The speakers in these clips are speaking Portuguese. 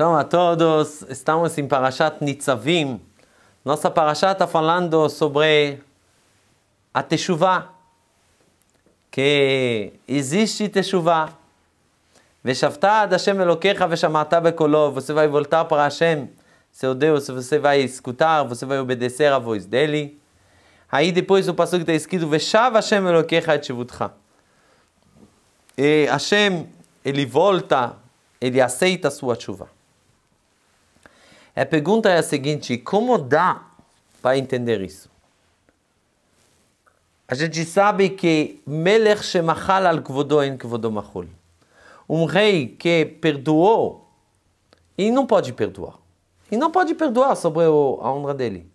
Shalom a todos, estamos em Parashat Nitzavim. Nossa Parashat está falando sobre a Teshuvah, que existe Teshuvah. Veshavta Hashem Eloquecha veshamata bekolo. Você vai voltar para Hashem, seu Deus, você vai escutar, você vai obedecer à voz dele. Aí depois o passo que está escrito, Veshav Hashem Eloquecha et shivutcha. E Hashem, ele volta, ele aceita a sua chuva. A pergunta é a seguinte: como dá para entender isso? A gente sabe que Melech Shemachal al Kvodo en Um rei que perdoou e não pode perdoar. E não pode perdoar sobre a honra dele.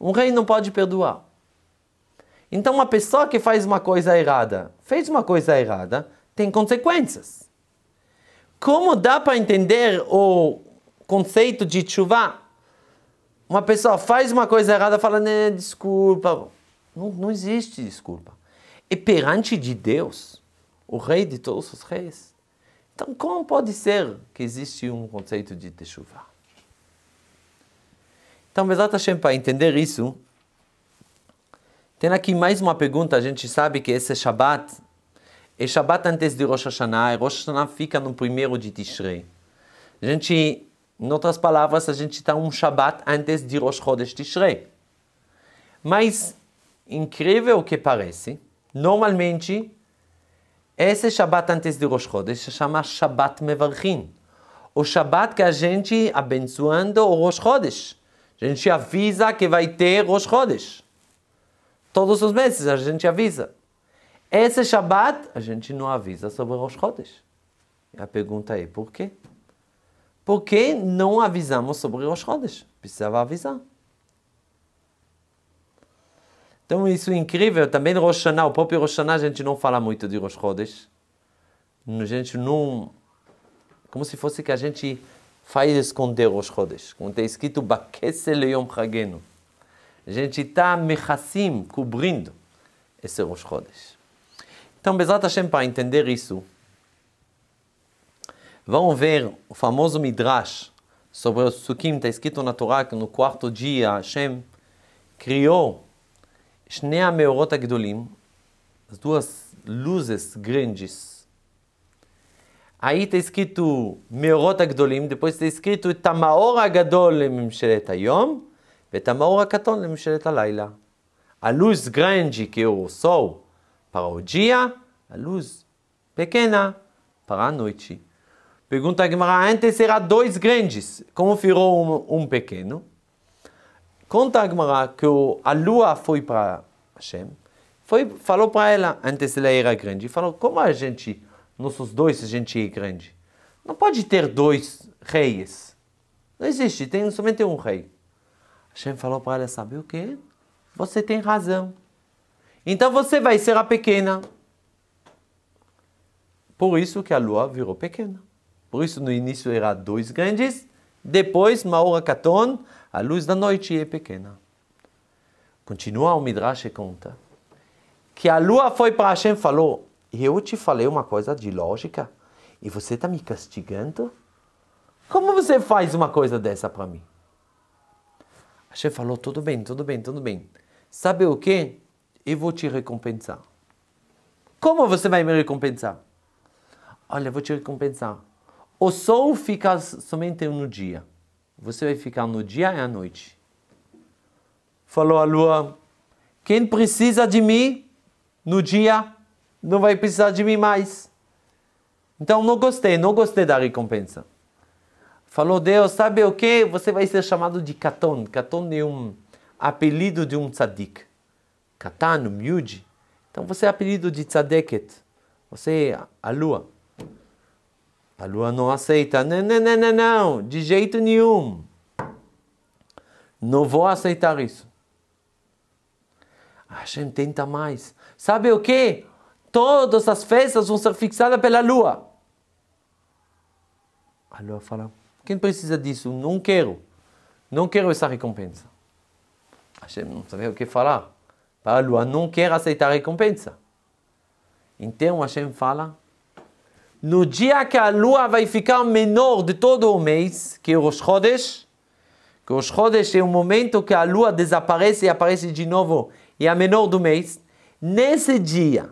Um rei não pode perdoar. Então, uma pessoa que faz uma coisa errada, fez uma coisa errada, tem consequências. Como dá para entender o conceito de chuva. Uma pessoa faz uma coisa errada, fala, né, desculpa. Não, não existe desculpa. E perante de Deus, o rei de todos os reis. Então, como pode ser que existe um conceito de chuva? Então, Bezat Hashem, para entender isso, tem aqui mais uma pergunta. A gente sabe que esse Shabat é Shabat é antes de Rosh Hashanah. E Rosh Hashanah fica no primeiro de Tishrei. A gente em outras palavras, a gente está um Shabbat antes de Rosh Chodesh Tishrei. Mas, incrível que parece, normalmente, esse Shabbat antes de Rosh Chodesh se chama Shabbat Mevarchim. O Shabbat que a gente abençoando o Rosh Chodesh. A gente avisa que vai ter Rosh Chodesh. Todos os meses a gente avisa. Esse Shabbat a gente não avisa sobre Rosh Chodesh. A pergunta é, por quê? Por que não avisamos sobre Rosh Chodesh? Precisava avisar. Então isso é incrível. Também Rosh Hashanah, o próprio Rosh a gente não fala muito de Rosh A gente não... Como se fosse que a gente faz esconder Rosh Como tem escrito, Bakesel Yom Chagenu. A gente está mechassim, cobrindo esse Rosh Então, Bezat Hashem, para entender isso, Vão ver o famoso Midrash sobre o Sukkim, está escrito na Torá que no quarto dia Hashem criou Shnei Ameorot Agdolim, as duas luzes grandes. Aí está escrito Meorot Agdolim, depois está escrito Tamaor Agadol Mimshelet Hayom, A luz grande que é o sol para o dia, a luz pequena para a noite. Pergunta a Gemara, antes era dois grandes, como virou um, um pequeno? Conta a Gemara que a lua foi para Hashem, foi, falou para ela, antes ela era grande, falou, como a gente, nossos dois, a gente é grande? Não pode ter dois reis. Não existe, tem somente um rei. Hashem falou para ela, sabe o que? Você tem razão. Então você vai ser a pequena. Por isso que a lua virou pequena. Por isso, no início era dois grandes, depois, Maor Akaton, a luz da noite é pequena. Continua o Midrash e conta que a lua foi para Hashem e falou: Eu te falei uma coisa de lógica e você está me castigando? Como você faz uma coisa dessa para mim? Hashem falou: Tudo bem, tudo bem, tudo bem. Sabe o que? Eu vou te recompensar. Como você vai me recompensar? Olha, eu vou te recompensar o sol fica somente no dia. Você vai ficar no dia e à noite. Falou a lua: Quem precisa de mim no dia não vai precisar de mim mais. Então não gostei, não gostei da recompensa. Falou Deus, sabe o que? Você vai ser chamado de Caton. Caton é um apelido de um tzadik. Catano miúde. Então você é apelido de tzadeket. Você é a lua. A lua não aceita. Não, não, não, não, não, de jeito nenhum. Não vou aceitar isso. A Hashem tenta mais. Sabe o que? Todas as festas vão ser fixadas pela lua. A lua fala: quem precisa disso? Não quero. Não quero essa recompensa. Hashem não sabe o que falar. A lua não quer aceitar a recompensa. Então Hashem fala: no dia que a lua vai ficar menor de todo o mês, que é Rosh Chodesh, que Rosh Chodesh é o momento que a lua desaparece e aparece de novo, e é a menor do mês, nesse dia,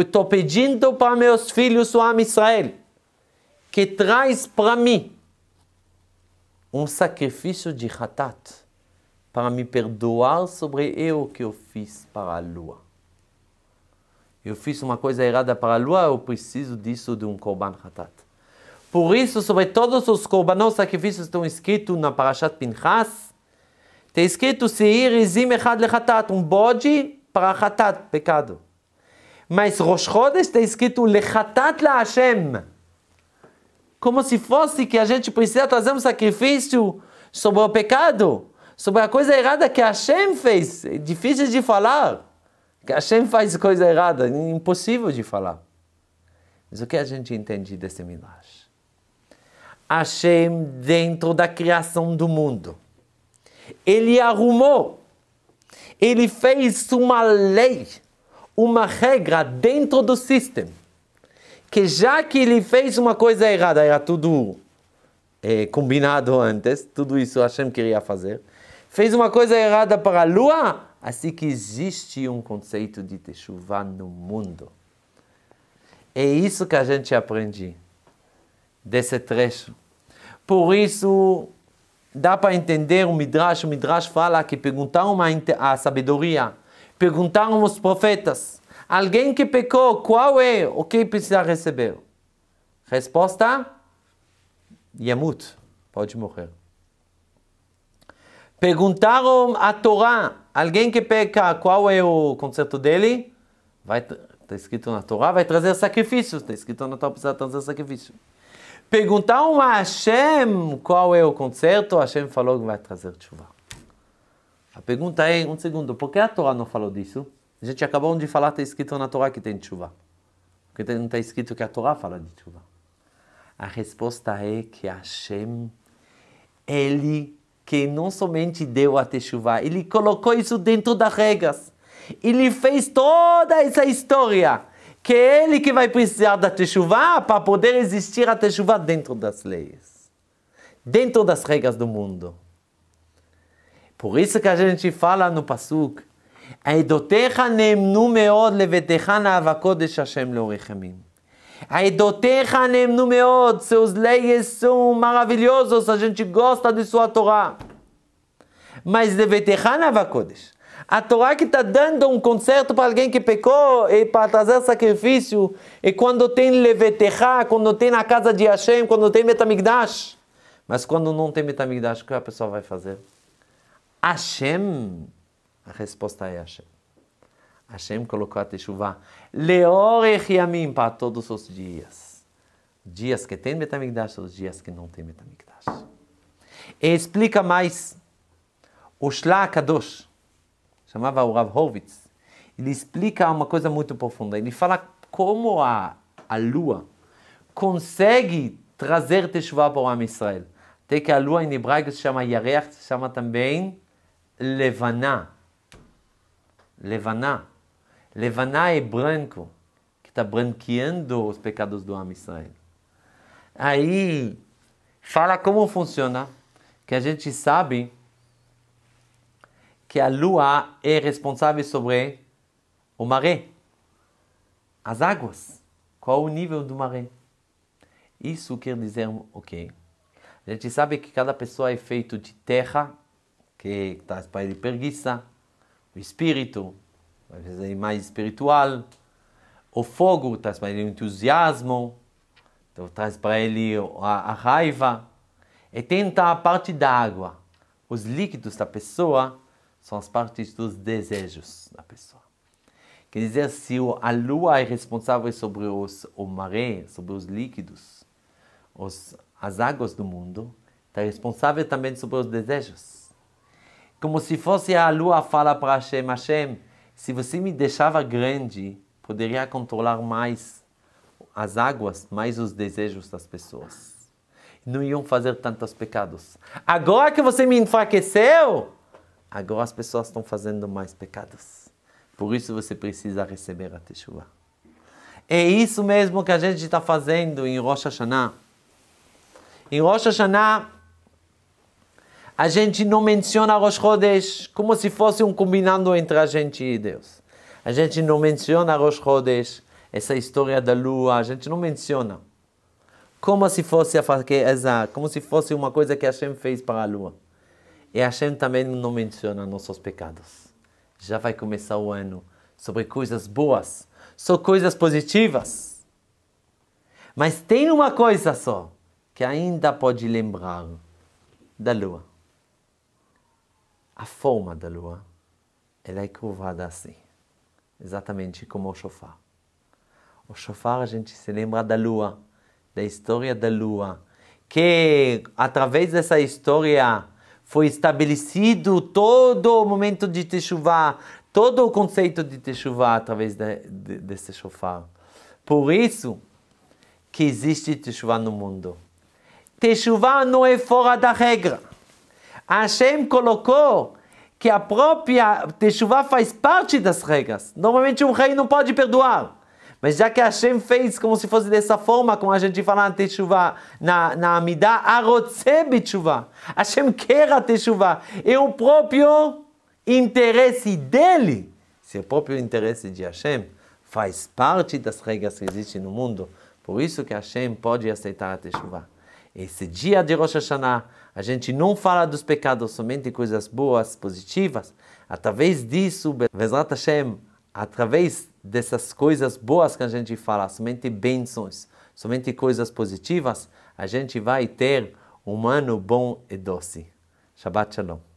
estou pedindo para meus filhos, o Am Israel, que traz para mim um sacrifício de Hatat, para me perdoar sobre eu que eu fiz para a lua eu fiz uma coisa errada para a lua, eu preciso disso de um Korban Hatat. Por isso, sobre todos os korbanos, sacrifícios estão escritos na Parashat Pinchas, está escrito Seir Izim Echad Lechatat, um bode para Hatat, pecado. Mas Rosh Chodesh está escrito Lechatat La Hashem, como se fosse que a gente precisa trazer um sacrifício sobre o pecado, sobre a coisa errada que Hashem fez, é difícil de falar. Que Hashem faz coisa errada, impossível de falar. Mas o que a gente entende desse milagre? Hashem dentro da criação do mundo. Ele arrumou, ele fez uma lei, uma regra dentro do sistema. Que já que ele fez uma coisa errada, era tudo é, combinado antes, tudo isso Hashem queria fazer, fez uma coisa errada para a lua, Assim que existe um conceito de Teshuvah no mundo. É isso que a gente aprende desse trecho. Por isso, dá para entender o Midrash. O Midrash fala que perguntaram a sabedoria, perguntaram os profetas. Alguém que pecou, qual é o que precisa receber? Resposta: Yamut, pode morrer. Perguntaram a Torá, alguém que peca, qual é o conserto dele? Vai, está escrito na Torá, vai trazer sacrifício. Está escrito na Torá, precisa trazer sacrifício. Perguntaram a Hashem qual é o conserto, Hashem falou que vai trazer chuva. A pergunta é, um segundo, por que a Torá não falou disso? A gente acabou de falar, está escrito na Torá que tem chuva. Porque não está escrito que a Torá fala de chuva. A resposta é que Hashem, ele que não somente deu a Teshuvah, ele colocou isso dentro das regras. Ele fez toda essa história que é ele que vai precisar da Teshuvah para poder existir a Teshuvah dentro das leis, dentro das regras do mundo. Por isso que a gente fala no Pasuk, עדותיך נאמנו מאוד לביתך na דש השם להוריכמים numeod, seus leis são maravilhosos, a gente gosta de sua Torá. Mas devetechanavakodesh, a Torá que está dando um conserto para alguém que pecou e para trazer sacrifício, e quando tem levetechá, quando tem na casa de Hashem, quando tem metamigdash. Mas quando não tem metamigdash, o que a pessoa vai fazer? Hashem. A resposta é Hashem. Hashem colocou a Teshuvah Leorech Yamim para todos os dias. Dias que tem Betamigdash, os dias que não tem Betamigdash. E explica mais. O Shla Kadosh, chamava o Rav Horvitz, ele explica uma coisa muito profunda. Ele fala como a, a lua consegue trazer Teshuvah para o Am Israel. Até que a lua em hebraico se chama Yareach, se chama também Levaná. Levaná. Levaná é branco, que está branqueando os pecados do homem Israel. Aí fala como funciona, que a gente sabe que a lua é responsável sobre o maré, as águas. Qual o nível do maré? Isso quer dizer o okay. quê? A gente sabe que cada pessoa é feito de terra, que está para ele preguiça, o espírito, às vezes é mais espiritual. O fogo traz para ele o entusiasmo, então, traz para ele a, a raiva. E tenta a parte da água. Os líquidos da pessoa são as partes dos desejos da pessoa. Quer dizer, se a lua é responsável sobre os, o maré, sobre os líquidos, os, as águas do mundo, está responsável também sobre os desejos. Como se fosse a lua fala para Hashem, Hashem, se você me deixava grande, poderia controlar mais as águas, mais os desejos das pessoas. Não iam fazer tantos pecados. Agora que você me enfraqueceu, agora as pessoas estão fazendo mais pecados. Por isso você precisa receber a Teshuvah. É isso mesmo que a gente está fazendo em Rosh Hashanah. Em Rosh Hashanah, a gente não menciona Rosh Chodesh como se fosse um combinado entre a gente e Deus. A gente não menciona Rosh Chodesh, essa história da lua, a gente não menciona. Como se fosse a fraqueza, como se fosse uma coisa que Hashem fez para a lua. E Hashem também não menciona nossos pecados. Já vai começar o ano sobre coisas boas, só coisas positivas. Mas tem uma coisa só que ainda pode lembrar da lua a forma da lua ela é curvada assim, exatamente como o chofar. O chofar a gente se lembra da lua, da história da lua, que através dessa história foi estabelecido todo o momento de teshuvá todo o conceito de teshuvá através de, de, desse chofar. Por isso que existe teshuvá no mundo. teshuvá não é fora da regra. Hashem colocou que a própria Teshuvah faz parte das regras. Normalmente um rei não pode perdoar. Mas já que Hashem fez como se fosse dessa forma, como a gente fala na Teshuvah, na, na Amidah, Arotze Teshuvah. Hashem quer a Teshuvah. É o próprio interesse dele. Se o próprio interesse de Hashem faz parte das regras que existem no mundo, por isso que Hashem pode aceitar a Teshuvah. Esse dia de Rosh Hashanah, a gente não fala dos pecados somente coisas boas, positivas, através disso, Bezrat Hashem, através dessas coisas boas que a gente fala, somente bênçãos, somente coisas positivas, a gente vai ter um ano bom e doce. Shabbat Shalom.